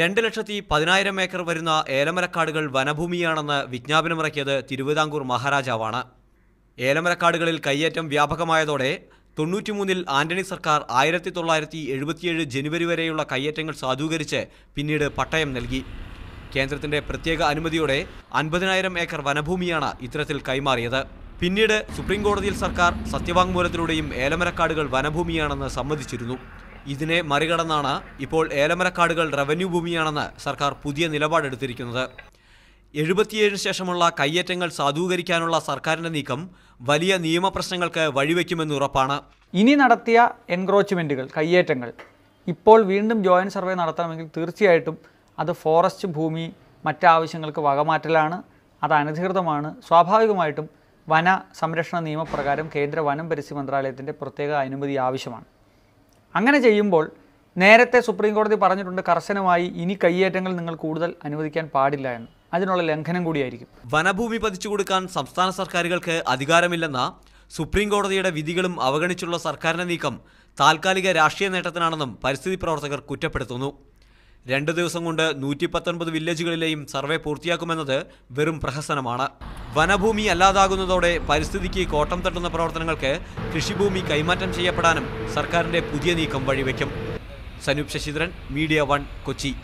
രണ്ട് ലക്ഷത്തി പതിനായിരം ഏക്കർ വരുന്ന ഏലമരക്കാടുകൾ വനഭൂമിയാണെന്ന് വിജ്ഞാപനമിറക്കിയത് തിരുവിതാംകൂർ മഹാരാജാവാണ് ഏലമരക്കാടുകളിൽ കയ്യേറ്റം വ്യാപകമായതോടെ തൊണ്ണൂറ്റിമൂന്നിൽ ആന്റണി സർക്കാർ ആയിരത്തി തൊള്ളായിരത്തി എഴുപത്തിയേഴ് ജനുവരി വരെയുള്ള കയ്യേറ്റങ്ങൾ സാധൂകരിച്ച് പിന്നീട് പട്ടയം നൽകി കേന്ദ്രത്തിന്റെ പ്രത്യേക അനുമതിയോടെ അൻപതിനായിരം ഏക്കർ വനഭൂമിയാണ് ഇത്തരത്തിൽ കൈമാറിയത് പിന്നീട് സുപ്രീം സർക്കാർ സത്യവാങ്മൂലത്തിലൂടെയും ഏലമരക്കാടുകൾ വനഭൂമിയാണെന്ന് സമ്മതിച്ചിരുന്നു ഇതിനെ മറികടന്നാണ് ഇപ്പോൾ ഏലമരക്കാടുകൾ റവന്യൂ ഭൂമിയാണെന്ന് സർക്കാർ പുതിയ നിലപാടെടുത്തിരിക്കുന്നത് എഴുപത്തിയേഴിന് ശേഷമുള്ള കയ്യേറ്റങ്ങൾ സാധൂകരിക്കാനുള്ള സർക്കാരിൻ്റെ നീക്കം വലിയ നിയമപ്രശ്നങ്ങൾക്ക് വഴിവെക്കുമെന്ന് ഉറപ്പാണ് ഇനി നടത്തിയ എൻക്രോച്ച്മെൻറ്റുകൾ കയ്യേറ്റങ്ങൾ ഇപ്പോൾ വീണ്ടും ജോയിൻറ്റ് സർവേ നടത്തണമെങ്കിൽ തീർച്ചയായിട്ടും അത് ഫോറസ്റ്റ് ഭൂമി മറ്റാവശ്യങ്ങൾക്ക് വകമാറ്റലാണ് അത് അനധികൃതമാണ് സ്വാഭാവികമായിട്ടും വന സംരക്ഷണ നിയമപ്രകാരം കേന്ദ്ര വനം പരിസ്ഥിതി മന്ത്രാലയത്തിൻ്റെ പ്രത്യേക അനുമതി ആവശ്യമാണ് അങ്ങനെ ചെയ്യുമ്പോൾ നേരത്തെ സുപ്രീം കോടതി പറഞ്ഞിട്ടുണ്ട് കർശനമായി ഇനി കയ്യേറ്റങ്ങൾ നിങ്ങൾ കൂടുതൽ അനുവദിക്കാൻ പാടില്ല എന്ന് അതിനുള്ള ലംഘനം കൂടിയായിരിക്കും വനഭൂമി പതിച്ചു കൊടുക്കാൻ സംസ്ഥാന സർക്കാരുകൾക്ക് അധികാരമില്ലെന്ന സുപ്രീം കോടതിയുടെ വിധികളും അവഗണിച്ചുള്ള സർക്കാരിന്റെ നീക്കം താൽക്കാലിക രാഷ്ട്രീയ നേട്ടത്തിനാണെന്നും പരിസ്ഥിതി പ്രവർത്തകർ കുറ്റപ്പെടുത്തുന്നു രണ്ട് ദിവസം കൊണ്ട് നൂറ്റി പത്തൊൻപത് വില്ലേജുകളിലെയും സർവേ പൂർത്തിയാക്കുമെന്നത് വെറും പ്രഹസനമാണ് വനഭൂമി അല്ലാതാകുന്നതോടെ പരിസ്ഥിതിക്ക് കോട്ടം തട്ടുന്ന പ്രവർത്തനങ്ങൾക്ക് കൃഷിഭൂമി കൈമാറ്റം ചെയ്യപ്പെടാനും സർക്കാരിന്റെ പുതിയ നീക്കം വഴിവെക്കും സനൂപ് ശശിധരൻ മീഡിയ വൺ കൊച്ചി